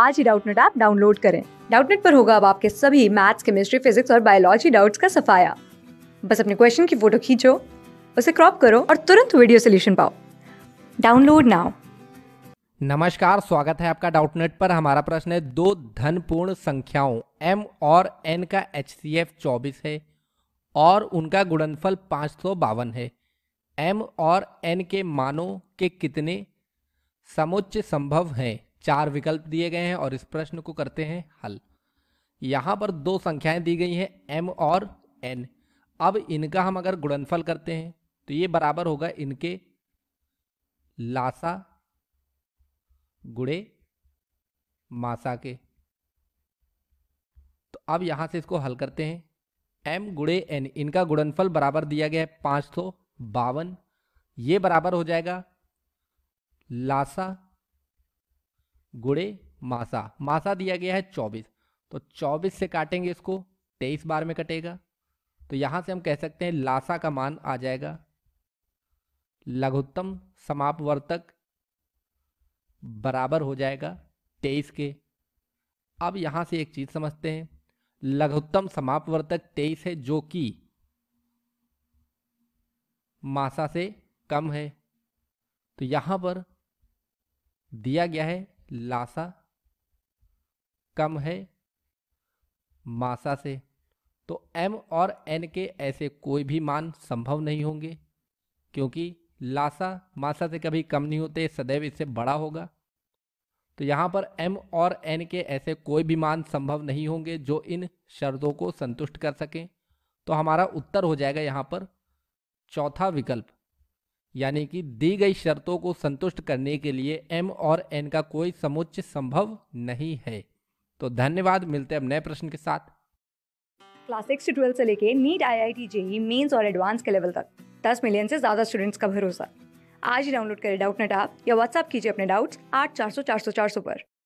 आज ही Doubtnet app download करें डाउटनेट पर होगा अब आपके सभी मैथ्स केमिस्ट्री फिजिक्स और बायोलॉजी डाउट्स का सफाया बस अपने क्वेश्चन की फोटो खींचो उसे क्रॉप करो और तुरंत वीडियो सोल्यूशन पाओ डाउनलोड नाउ नमस्कार स्वागत है आपका डाउटनेट पर हमारा प्रश्न है दो धनपूर्ण संख्याओं एम और एन का एच सी एफ चौबीस है और उनका गुणनफल पाँच सौ बावन है एम और एन के मानों के कितने समुच्च संभव हैं चार विकल्प दिए गए हैं और इस प्रश्न को करते हैं हल यहाँ पर दो संख्याएं दी गई हैं एम और एन अब इनका हम अगर गुणनफल करते हैं तो ये बराबर होगा इनके लासा गुड़े मासा के तो अब यहां से इसको हल करते हैं एम गुड़े एन इनका गुणनफल बराबर दिया गया है पाँच सौ बावन ये बराबर हो जाएगा लासा गुड़े मासा मासा दिया गया है चौबीस तो चौबीस से काटेंगे इसको तेईस बार में कटेगा तो यहां से हम कह सकते हैं लासा का मान आ जाएगा लघुत्तम समापवर्तक बराबर हो जाएगा तेईस के अब यहां से एक चीज़ समझते हैं लघुत्तम समापवर्तक तेईस है जो कि मासा से कम है तो यहां पर दिया गया है लासा कम है मासा से तो m और n के ऐसे कोई भी मान संभव नहीं होंगे क्योंकि लासा मासा से कभी कम नहीं होते सदैव इससे बड़ा होगा तो यहाँ पर m और n के ऐसे कोई भी मान संभव नहीं होंगे जो इन शर्तों को संतुष्ट कर सकें तो हमारा उत्तर हो जाएगा यहाँ पर चौथा विकल्प यानी कि दी गई शर्तों को संतुष्ट करने के लिए एम और एन का कोई समुच्च संभव नहीं है तो धन्यवाद मिलते हैं अब नए प्रश्न के साथ क्लास सिक्स से ट्वेल्थ से लेके NEET I I T JEE mains और एडवांस के लेवल तक दस मिलियन से ज़्यादा स्टूडेंट्स का भरोसा आज ही डाउनलोड करें डाउट नेट आप या व्हाट्सअप कीजिए अपने डाउट्स आठ चार सौ चार सौ चार सौ पर